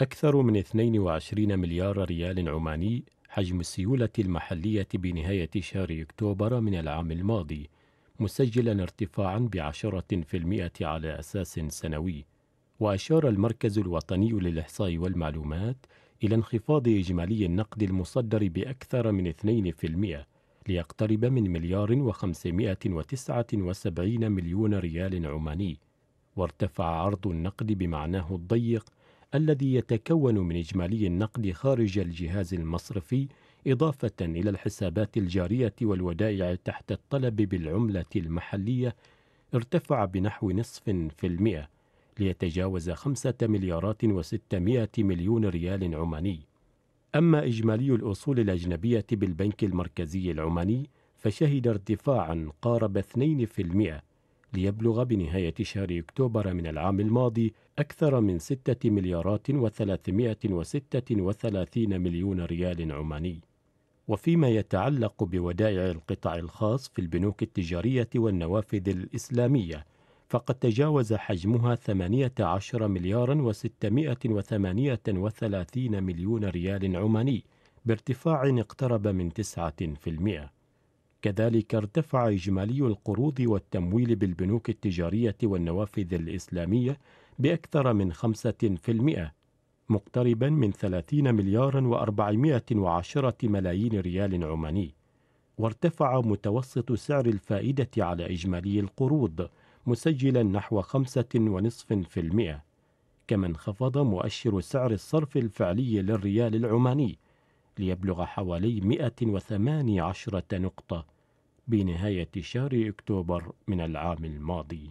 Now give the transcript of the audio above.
أكثر من 22 مليار ريال عماني حجم السيولة المحلية بنهاية شهر أكتوبر من العام الماضي مسجلا ارتفاعا بعشرة في المئة على أساس سنوي وأشار المركز الوطني للإحصاء والمعلومات إلى انخفاض إجمالي النقد المصدر بأكثر من 2% ليقترب من مليار و579 مليون ريال عماني وارتفع عرض النقد بمعناه الضيق الذي يتكون من إجمالي النقد خارج الجهاز المصرفي إضافة إلى الحسابات الجارية والودائع تحت الطلب بالعملة المحلية ارتفع بنحو نصف في المئة ليتجاوز خمسة مليارات وستمائة مليون ريال عماني أما إجمالي الأصول الأجنبية بالبنك المركزي العماني فشهد ارتفاعا قارب 2% ليبلغ بنهاية شهر أكتوبر من العام الماضي أكثر من 6 مليارات و336 مليون ريال عماني وفيما يتعلق بودائع القطاع الخاص في البنوك التجارية والنوافذ الإسلامية فقد تجاوز حجمها 18 مليار و638 مليون ريال عماني بارتفاع اقترب من 9% كذلك ارتفع إجمالي القروض والتمويل بالبنوك التجارية والنوافذ الإسلامية بأكثر من 5% مقتربا من 30 مليار و410 ملايين ريال عماني وارتفع متوسط سعر الفائدة على إجمالي القروض مسجلا نحو 5.5% كما انخفض مؤشر سعر الصرف الفعلي للريال العماني ليبلغ حوالي 118 نقطة بنهاية شهر أكتوبر من العام الماضي